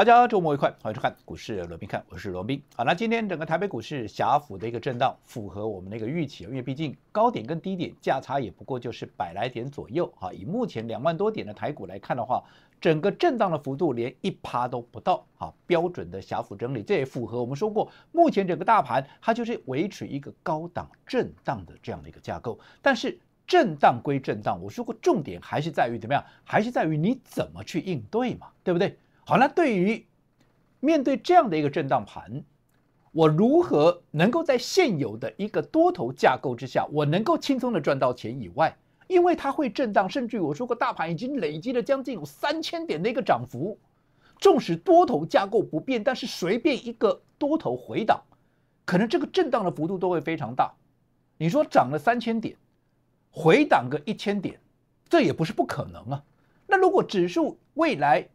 大家周末愉快，欢迎收看股市罗宾看，我是罗宾。好，那今天整个台北股市狭幅的一个震荡，符合我们的一个预期因为毕竟高点跟低点价差也不过就是百来点左右啊。以目前两万多点的台股来看的话，整个震荡的幅度连一趴都不到啊。标准的狭幅整理，这也符合我们说过，目前整个大盘它就是维持一个高档震荡的这样的一个架构。但是震荡归震荡，我说过重点还是在于怎么样，还是在于你怎么去应对嘛，对不对？好那对于面对这样的一个震荡盘，我如何能够在现有的一个多头架构之下，我能够轻松的赚到钱？以外，因为它会震荡，甚至我说过，大盘已经累积了将近有三千点的一个涨幅。纵使多头架构不变，但是随便一个多头回档，可能这个震荡的幅度都会非常大。你说涨了三千点，回档个一千点，这也不是不可能啊。那如果指数未来？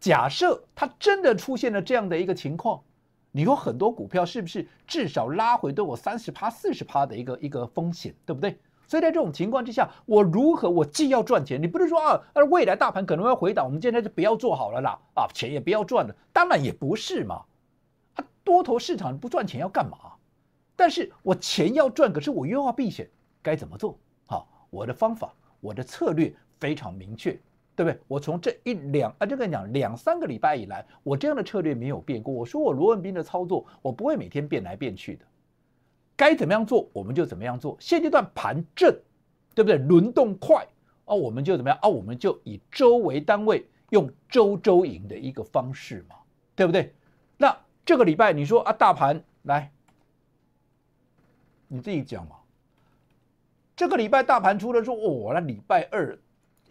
假设它真的出现了这样的一个情况，你有很多股票，是不是至少拉回对我三十趴、四十趴的一个一个风险，对不对？所以在这种情况之下，我如何？我既要赚钱，你不能说啊，那未来大盘可能要回档，我们现在就不要做好了啦，啊，钱也不要赚了。当然也不是嘛，啊，多头市场不赚钱要干嘛？但是我钱要赚，可是我又要避险，该怎么做？好，我的方法，我的策略非常明确。对不对？我从这一两啊，这跟你讲，两三个礼拜以来，我这样的策略没有变过。我说我罗文斌的操作，我不会每天变来变去的。该怎么样做，我们就怎么样做。现阶段盘正，对不对？轮动快啊，我们就怎么样啊？我们就以周为单位，用周周赢的一个方式嘛，对不对？那这个礼拜你说啊，大盘来，你自己讲嘛。这个礼拜大盘出了说哦，那礼拜二。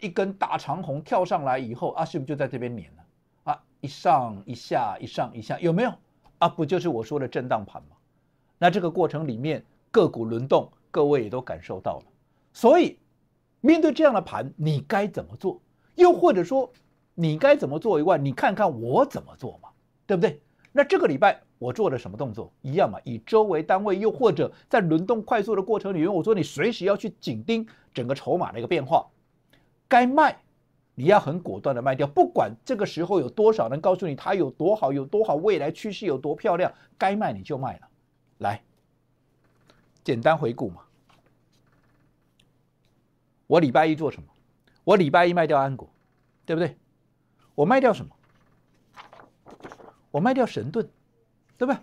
一根大长虹跳上来以后啊，是不是就在这边撵了啊？一上一下，一上一下，有没有啊？不就是我说的震荡盘吗？那这个过程里面个股轮动，各位也都感受到了。所以面对这样的盘，你该怎么做？又或者说，你该怎么做以外，你看看我怎么做嘛，对不对？那这个礼拜我做的什么动作一样嘛？以周为单位，又或者在轮动快速的过程里面，我说你随时要去紧盯整个筹码的一个变化。该卖，你要很果断的卖掉，不管这个时候有多少人告诉你它有多好，有多好，未来趋势有多漂亮，该卖你就卖了。来，简单回顾嘛。我礼拜一做什么？我礼拜一卖掉安果，对不对？我卖掉什么？我卖掉神盾，对不对？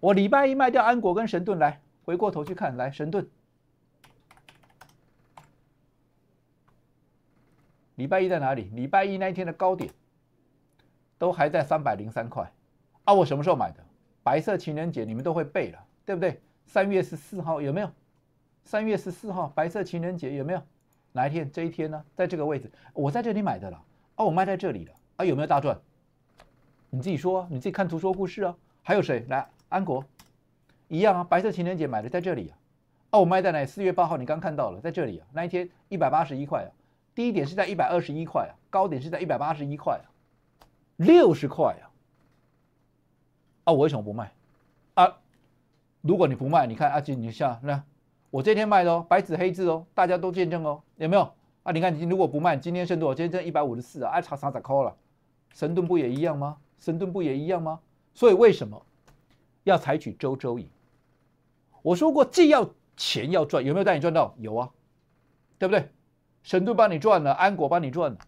我礼拜一卖掉安果跟神盾，来回过头去看来神盾。礼拜一在哪里？礼拜一那一天的高点都还在三百零三块啊！我什么时候买的？白色情人节你们都会背了，对不对？三月十四号有没有？三月十四号白色情人节有没有？哪一天？这一天呢？在这个位置，我在这里买的啦！哦，我卖在这里了啊！有没有大赚？你自己说，你自己看图说故事啊！还有谁来？安国一样啊！白色情人节买的在这里啊！哦，我卖在哪里？四月八号你刚看到了，在这里啊！那一天一百八十一块啊！低点是在一百二十一块啊，高点是在一百八十一块啊，六十块啊，啊，我为什么不卖？啊，如果你不卖，你看阿金，你下那，我这天卖了，白纸黑字哦，大家都见证哦，有没有？啊，你看你如果不卖，今天剩多少？今天剩一百五十四啊，哎，差三仔扣了。神盾不也一样吗？神盾不也一样吗？所以为什么要采取周周赢？我说过，既要钱要赚，有没有带你赚到？有啊，对不对？神盾帮你赚了，安果帮你赚了，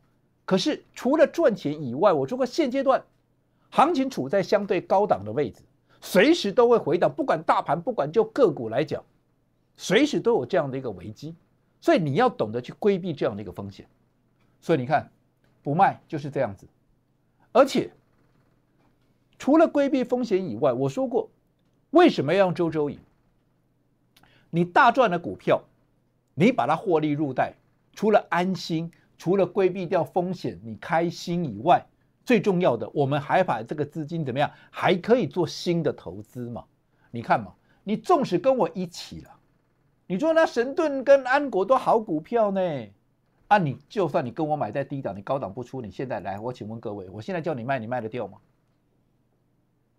可是除了赚钱以外，我说过现阶段行情处在相对高档的位置，随时都会回档，不管大盘，不管就个股来讲，随时都有这样的一个危机，所以你要懂得去规避这样的一个风险。所以你看，不卖就是这样子。而且除了规避风险以外，我说过，为什么要用周周赢？你大赚的股票，你把它获利入袋。除了安心，除了规避掉风险，你开心以外，最重要的，我们还把这个资金怎么样，还可以做新的投资嘛？你看嘛，你纵使跟我一起了，你说那神盾跟安国都好股票呢，啊，你就算你跟我买在低档，你高档不出，你现在来，我请问各位，我现在叫你卖，你卖得掉吗？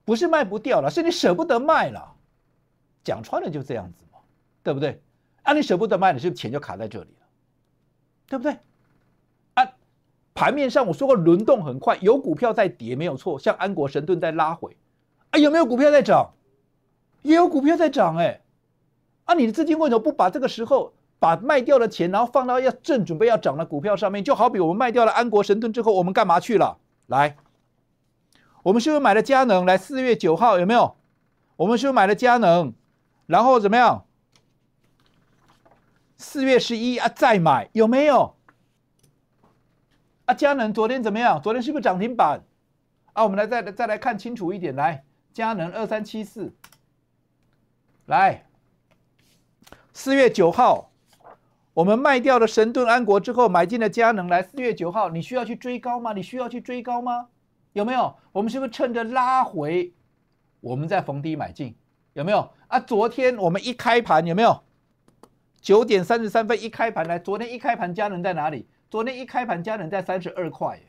不是卖不掉了，是你舍不得卖了，讲穿了就这样子嘛，对不对？啊，你舍不得卖，你是不钱就卡在这里。对不对？啊，盘面上我说过轮动很快，有股票在跌没有错，像安国神盾在拉回，啊，有没有股票在涨？也有股票在涨哎，啊，你的资金为什么不把这个时候把卖掉的钱，然后放到要正准备要涨的股票上面？就好比我们卖掉了安国神盾之后，我们干嘛去了？来，我们是不是买了佳能？来四月九号有没有？我们是不是买了佳能？然后怎么样？四月十一啊，再买有没有？啊，佳能昨天怎么样？昨天是不是涨停板？啊，我们来再再来看清楚一点。来，佳能二三七四，来。四月九号，我们卖掉了神盾安国之后，买进了佳能。来，四月九号，你需要去追高吗？你需要去追高吗？有没有？我们是不是趁着拉回，我们再逢低买进？有没有？啊，昨天我们一开盘有没有？九点三十三分一开盘来，昨天一开盘佳能在哪里？昨天一开盘佳能在三十二块，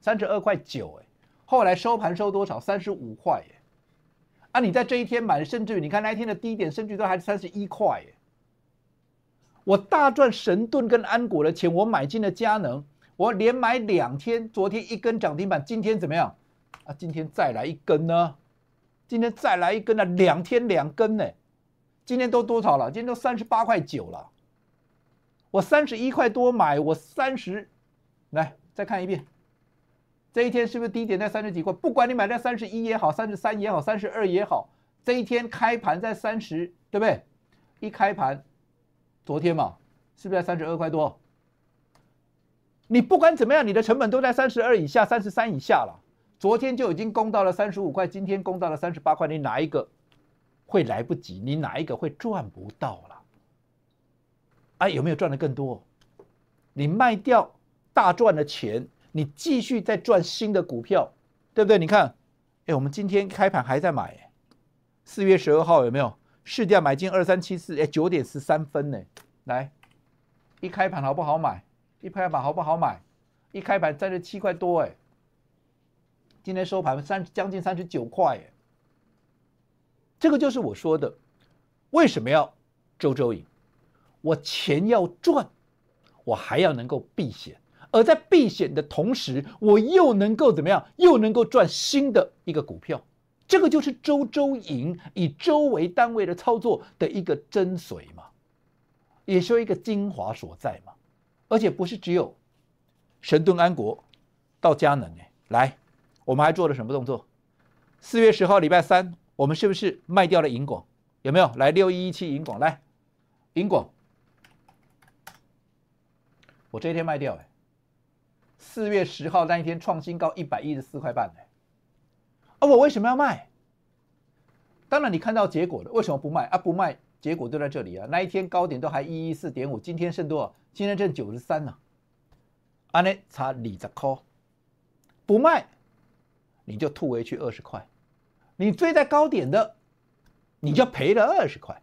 三十二块九哎，后来收盘收多少？三十五块哎，啊，你在这一天买，甚至于你看那一天的低点，甚至都还三十一块哎，我大赚神盾跟安果的钱，我买进了佳能，我连买两天，昨天一根涨停板，今天怎么样？啊，今天再来一根呢？今天再来一根呢？两天两根呢？今天都多少了？今天都三十八块九了。我三十一块多买，我三十，来再看一遍，这一天是不是低点在三十几块？不管你买在三十一也好，三十三也好，三十二也好，这一天开盘在三十，对不对？一开盘，昨天嘛，是不是在三十二块多？你不管怎么样，你的成本都在三十二以下、三十三以下了。昨天就已经攻到了三十五块，今天攻到了三十八块，你哪一个？会来不及，你哪一个会赚不到了？哎，有没有赚的更多？你卖掉大赚的钱，你继续再赚新的股票，对不对？你看，哎，我们今天开盘还在买，四月十二号有没有市价买进二三七四？哎，九点十三分呢，来，一开盘好不好买？一开盘好不好买？一开盘三十七块多，哎，今天收盘三将近三十九块，哎。这个就是我说的，为什么要周周赢？我钱要赚，我还要能够避险，而在避险的同时，我又能够怎么样？又能够赚新的一个股票？这个就是周周赢以周为单位的操作的一个精髓嘛，也是一个精华所在嘛。而且不是只有神盾安国到佳能哎，来，我们还做了什么动作？四月十号礼拜三。我们是不是卖掉了银广？有没有来六一一七银广？来银广，我这一天卖掉哎，四月十号那一天创新高一百一十四块半哎，啊，我为什么要卖？当然你看到结果了，为什么不卖？啊，不卖，结果都在这里啊，那一天高点都还一一四点五，今天剩多少？今天剩九十三呢，啊，呢差二十块，不卖，你就突围去二十块。你追在高点的，你就赔了二十块。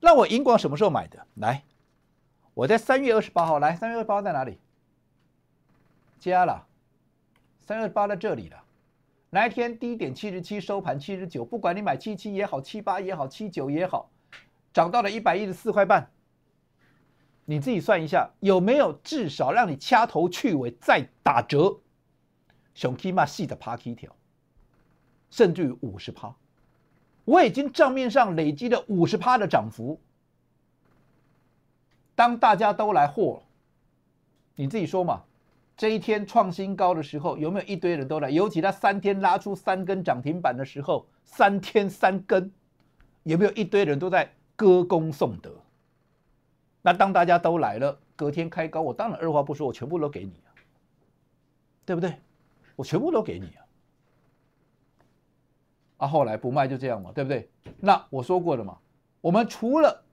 那我银广什么时候买的？来，我在三月二十八号来。三月二十八在哪里？加了。三月二十八在这里了。那一天低点七十七，收盘七十九？不管你买七七也好，七八也好，七九也好，涨到了一百一十四块半。你自己算一下，有没有至少让你掐头去尾再打折？熊 K 嘛细的趴 K 条。甚至于五十趴，我已经账面上累积了五十趴的涨幅。当大家都来货，你自己说嘛，这一天创新高的时候，有没有一堆人都来？尤其他三天拉出三根涨停板的时候，三天三根，有没有一堆人都在歌功颂德？那当大家都来了，隔天开高，我当然二话不说，我全部都给你啊，对不对？我全部都给你啊。啊，后来不卖就这样嘛，对不对？那我说过了嘛，我们除了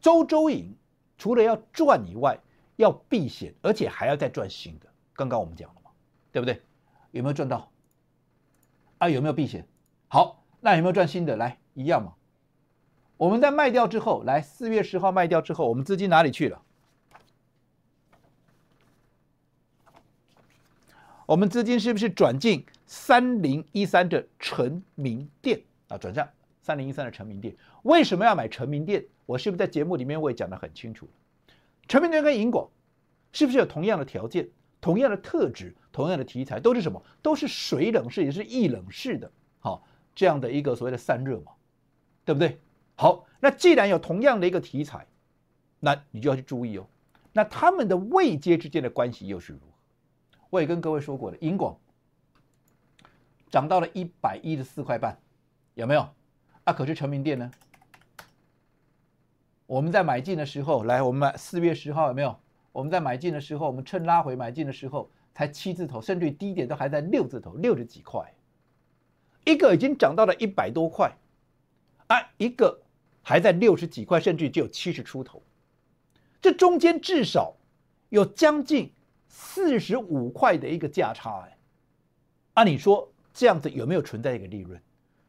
周周赢，除了要赚以外，要避险，而且还要再赚新的。刚刚我们讲了嘛，对不对？有没有赚到？啊，有没有避险？好，那有没有赚新的？来，一样嘛。我们在卖掉之后，来四月十号卖掉之后，我们资金哪里去了？我们资金是不是转进？三零一三的成名店啊，转向三零一三的成名店，为什么要买成名店？我是不是在节目里面我也讲得很清楚？成名店跟银广是不是有同样的条件、同样的特质、同样的题材？都是什么？都是水冷式也是易冷式的，好这样的一个所谓的散热嘛，对不对？好，那既然有同样的一个题材，那你就要去注意哦。那他们的位阶之间的关系又是如何？我也跟各位说过了，银广。涨到了一百一十四块半，有没有？啊，可是成名店呢？我们在买进的时候，来，我们四月十号有没有？我们在买进的时候，我们趁拉回买进的时候，才七字头，甚至低点都还在六字头，六十几块。一个已经涨到了一百多块，啊，一个还在六十几块，甚至只有七十出头。这中间至少有将近四十五块的一个价差哎，按理说。这样子有没有存在一个利润？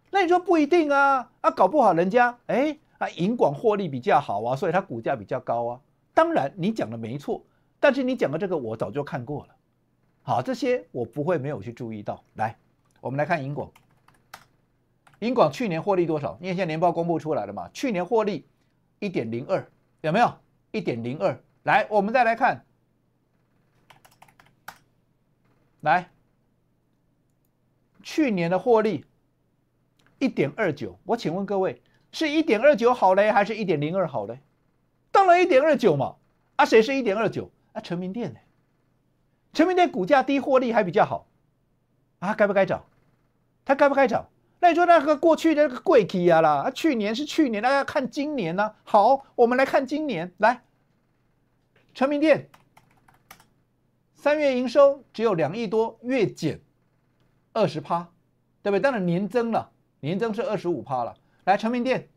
那你说不一定啊啊，搞不好人家哎啊银广获利比较好啊，所以它股价比较高啊。当然你讲的没错，但是你讲的这个我早就看过了。好，这些我不会没有去注意到来。我们来看银广，银广去年获利多少？你看现在年报公布出来了嘛？去年获利一点零二，有没有？一点零二。来，我们再来看，来。去年的获利一点二九，我请问各位，是一点二九好嘞，还是一点零二好嘞？当然一点二九嘛，啊，谁是一点二九？啊，成明店呢？成明店股价低，获利还比较好，啊，该不该涨？它该不该涨？那你说那个过去的贵气啊啦，去年是去年，那要看今年呢。好，我们来看今年，来，成明店三月营收只有两亿多，月减。二十趴，对不对？当然年增了，年增是二十五趴了。来，成明店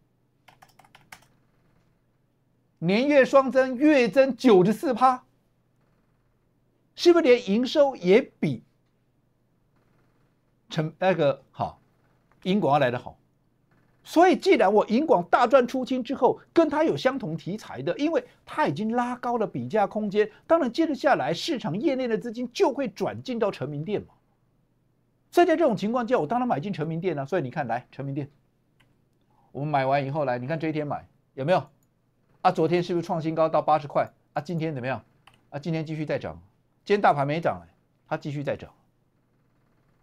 年月双增，月增九十四趴，是不是连营收也比成那个哈银广来得好？所以，既然我银广大赚出清之后，跟它有相同题材的，因为它已经拉高了比价空间，当然接着下来，市场业内的资金就会转进到成名店嘛。所以在这种情况下，我当然买进成名店啊。所以你看来成名店，我们买完以后来，你看这一天买有没有？啊，昨天是不是创新高到八十块？啊，今天怎么样？啊，今天继续再涨，今天大盘没涨，它继续再涨。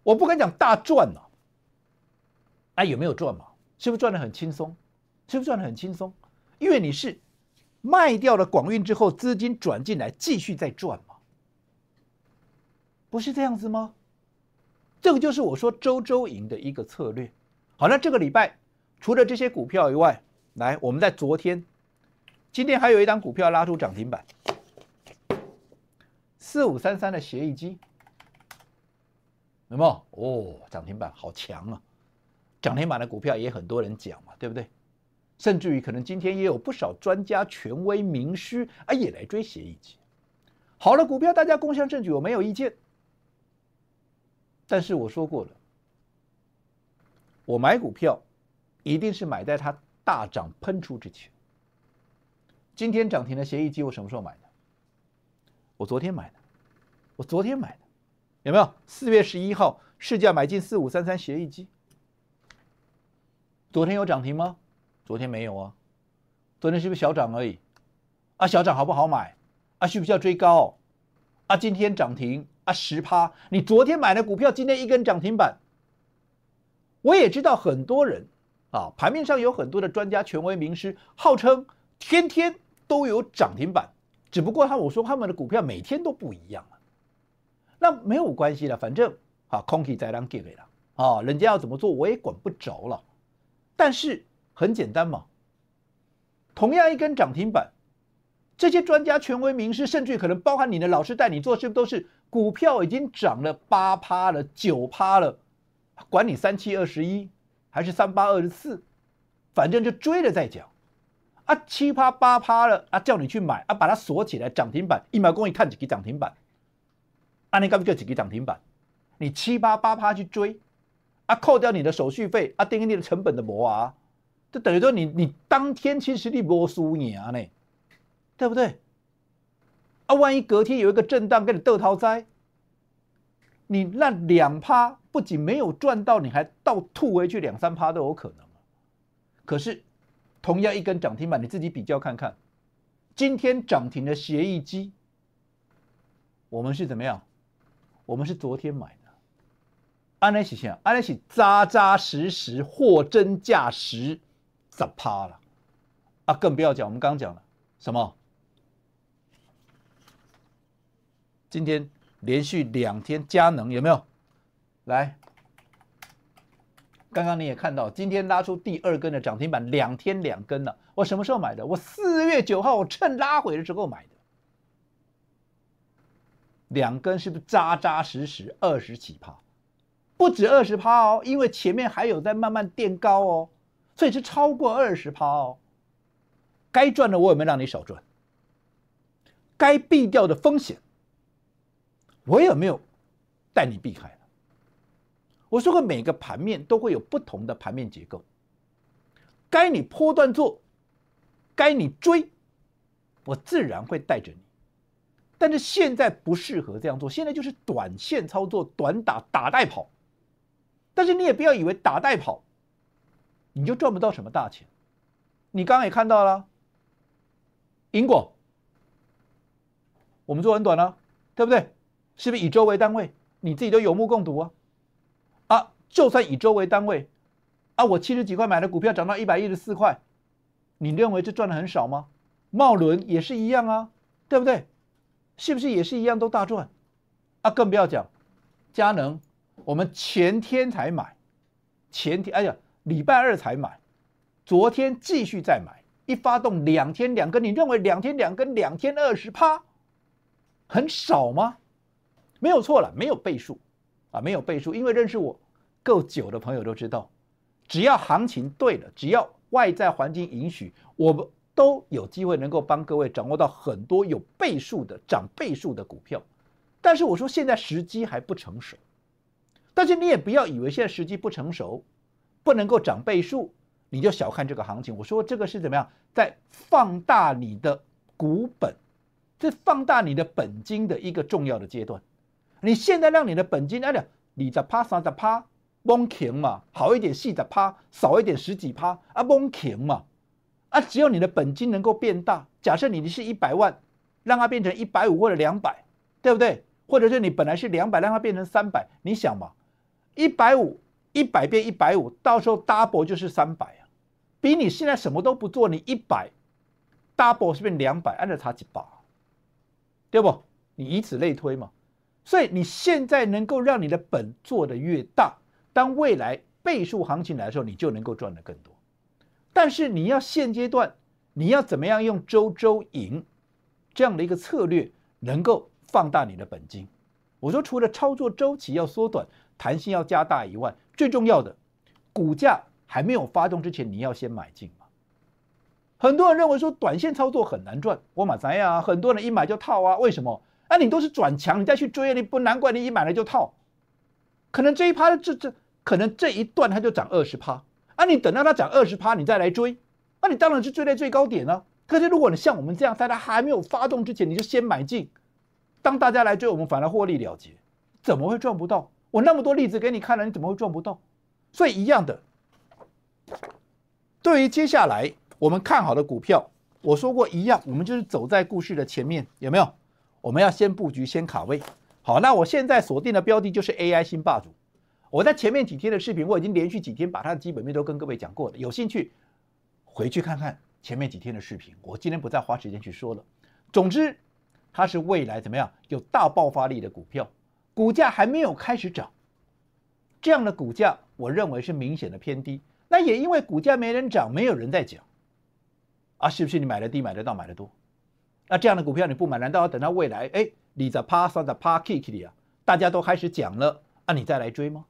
我不敢讲大赚了，哎，有没有赚嘛？是不是赚的很轻松？是不是赚的很轻松？因为你是卖掉了广运之后，资金转进来继续再赚嘛？不是这样子吗？这个就是我说周周赢的一个策略。好，那这个礼拜除了这些股票以外，来，我们在昨天、今天还有一张股票拉出涨停板，四五三三的协议机，有没有？哦，涨停板好强啊！涨停板的股票也很多人讲嘛，对不对？甚至于可能今天也有不少专家、权威、名师，啊也来追协议机。好了，股票大家公享证据，我没有意见。但是我说过了，我买股票一定是买在它大涨喷出之前。今天涨停的协议机，我什么时候买的？我昨天买的，我昨天买的，有没有？四月十一号市价买进四五三三协议机，昨天有涨停吗？昨天没有啊，昨天是不是小涨而已？啊，小涨好不好买？啊，需不需要追高？啊，今天涨停。啊，十趴！你昨天买的股票，今天一根涨停板。我也知道很多人，啊，盘面上有很多的专家、权威、名师，号称天天都有涨停板，只不过他我说他们的股票每天都不一样啊，那没有关系了，反正啊，空气再让给了啊，人家要怎么做我也管不着了。但是很简单嘛，同样一根涨停板，这些专家、权威、名师，甚至可能包含你的老师带你做，是不是都是？股票已经涨了八趴了，九趴了，管你三七二十一，还是三八二十四，反正就追了再讲。啊，七趴八趴了，啊，叫你去买，啊，把它锁起来，涨停板，一秒公一看几个涨停板，啊，你干不叫几个涨停板，你七八八趴去追，啊，扣掉你的手续费，啊，定你你成本的磨啊，就等于说你你当天其实你没输赢呢，对不对？那万一隔天有一个震荡跟你斗陶灾，你那两趴不仅没有赚到，你还倒吐回去两三趴都有可能。可是，同样一根涨停板，你自己比较看看，今天涨停的协议机，我们是怎么样？我们是昨天买的，安来喜想，安来喜扎扎实实、货真价实，十趴了。啊，更不要讲，我们刚刚讲了什么？今天连续两天，佳能有没有来？刚刚你也看到，今天拉出第二根的涨停板，两天两根了。我什么时候买的？我四月九号，我趁拉回的时候买的。两根是不是扎扎实实二十几趴？不止二十趴哦，因为前面还有在慢慢垫高哦，所以是超过二十趴哦。该赚的我也没让你少赚，该避掉的风险。我也没有带你避开。我说过，每个盘面都会有不同的盘面结构，该你波段做，该你追，我自然会带着你。但是现在不适合这样做，现在就是短线操作，短打打带跑。但是你也不要以为打带跑，你就赚不到什么大钱。你刚刚也看到了，英果，我们做很短了，对不对？是不是以周为单位，你自己都有目共睹啊？啊，就算以周为单位，啊，我七十几块买的股票涨到一百一十四块，你认为这赚的很少吗？茂伦也是一样啊，对不对？是不是也是一样都大赚？啊，更不要讲佳能，我们前天才买，前天哎呀，礼拜二才买，昨天继续再买，一发动两天两根，你认为两天两根两天二十趴，很少吗？没有错了，没有倍数，啊，没有倍数，因为认识我够久的朋友都知道，只要行情对了，只要外在环境允许，我们都有机会能够帮各位掌握到很多有倍数的涨倍数的股票。但是我说现在时机还不成熟，但是你也不要以为现在时机不成熟，不能够涨倍数，你就小看这个行情。我说这个是怎么样，在放大你的股本，在放大你的本金的一个重要的阶段。你现在让你的本金，哎呀，你的趴三的趴，崩钱嘛，好一点，四的趴，少一点，十几趴，啊崩钱嘛，啊，只有你的本金能够变大。假设你是一百万，让它变成一百五或者两百，对不对？或者是你本来是两百，让它变成三百，你想嘛，一百五一百变一百五，到时候 double 就是三百啊，比你现在什么都不做，你一百 double 是变两百，按照差几把，对不？你以此类推嘛。所以你现在能够让你的本做的越大，当未来倍数行情来的时候，你就能够赚的更多。但是你要现阶段，你要怎么样用周周盈这样的一个策略，能够放大你的本金？我说除了操作周期要缩短，弹性要加大以外，最重要的，股价还没有发动之前，你要先买进嘛。很多人认为说短线操作很难赚，我买啥啊，很多人一买就套啊，为什么？那你都是转强，你再去追啊！你不难怪你一买了就套，可能这一趴这这，可能这一段它就涨二十趴。啊，你等到它涨二十趴，你再来追，那你当然是追在最高点了。可是如果你像我们这样，在它还没有发动之前你就先买进，当大家来追，我们反而获利了结，怎么会赚不到？我那么多例子给你看了，你怎么会赚不到？所以一样的，对于接下来我们看好的股票，我说过一样，我们就是走在故事的前面，有没有？我们要先布局，先卡位。好，那我现在锁定的标的就是 AI 新霸主。我在前面几天的视频，我已经连续几天把它的基本面都跟各位讲过了。有兴趣回去看看前面几天的视频，我今天不再花时间去说了。总之，它是未来怎么样有大爆发力的股票，股价还没有开始涨，这样的股价我认为是明显的偏低。那也因为股价没人涨，没有人在讲，啊，是不是你买的低，买的到，买的多？那这样的股票你不买，难道要等到未来？哎，你在趴上在趴 Kick 里啊，大家都开始讲了，那你再来追吗？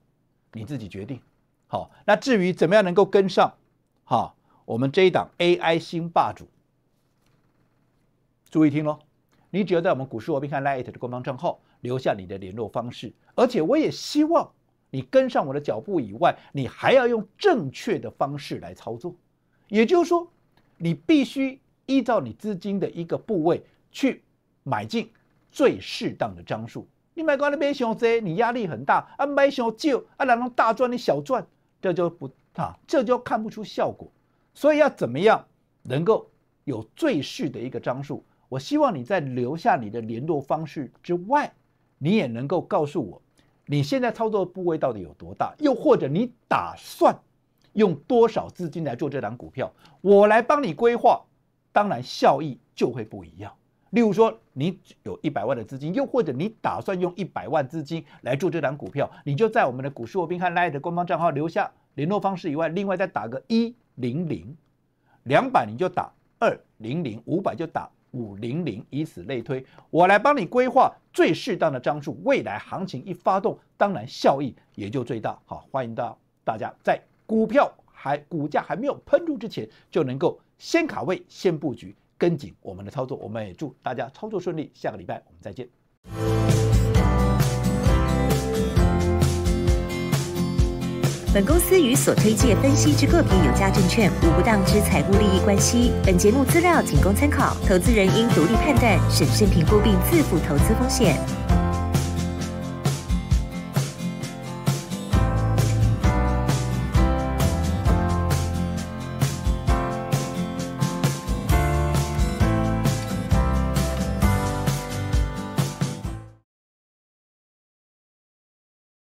你自己决定。好，那至于怎么样能够跟上，好，我们这一档 AI 新霸主，注意听喽。你只要在我们股市我边看 Light 的官方账号留下你的联络方式，而且我也希望你跟上我的脚步以外，你还要用正确的方式来操作，也就是说，你必须。依照你资金的一个部位去买进最适当的张数，你买高那边想借，你压力很大；啊买小借，啊然后大赚你小赚，这就不啊这就看不出效果。所以要怎么样能够有最适的一个张数？我希望你在留下你的联络方式之外，你也能够告诉我你现在操作的部位到底有多大，又或者你打算用多少资金来做这档股票，我来帮你规划。当然，效益就会不一样。例如说，你有一百万的资金，又或者你打算用一百万资金来做这档股票，你就在我们的股市罗宾汉 l i e 的官方账号留下联络方式以外，另外再打个一零零，两百你就打二零零，五百就打五零零，以此类推，我来帮你规划最适当的张数。未来行情一发动，当然效益也就最大。好，欢迎到大家在股票。还股价还没有喷出之前，就能够先卡位、先布局、跟紧我们的操作。我们也祝大家操作顺利。下个礼拜我们再见。本公司与所推介分析之个别有价证券无不当之财务利益关系。本节目资料仅供参考，投资人应独立判断、审慎评估并自负投资风险。